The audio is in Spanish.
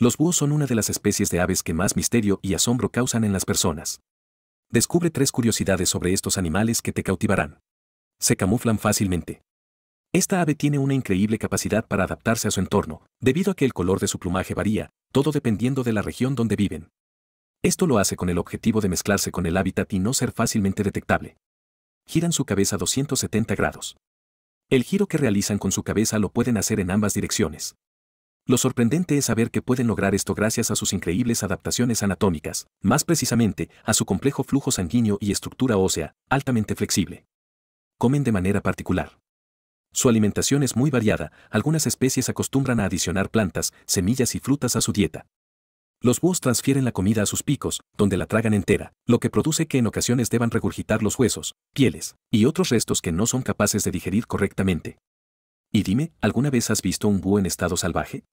Los búhos son una de las especies de aves que más misterio y asombro causan en las personas. Descubre tres curiosidades sobre estos animales que te cautivarán. Se camuflan fácilmente. Esta ave tiene una increíble capacidad para adaptarse a su entorno, debido a que el color de su plumaje varía, todo dependiendo de la región donde viven. Esto lo hace con el objetivo de mezclarse con el hábitat y no ser fácilmente detectable. Giran su cabeza 270 grados. El giro que realizan con su cabeza lo pueden hacer en ambas direcciones. Lo sorprendente es saber que pueden lograr esto gracias a sus increíbles adaptaciones anatómicas, más precisamente, a su complejo flujo sanguíneo y estructura ósea, altamente flexible. Comen de manera particular. Su alimentación es muy variada, algunas especies acostumbran a adicionar plantas, semillas y frutas a su dieta. Los búhos transfieren la comida a sus picos, donde la tragan entera, lo que produce que en ocasiones deban regurgitar los huesos, pieles y otros restos que no son capaces de digerir correctamente. Y dime, ¿alguna vez has visto un búho en estado salvaje?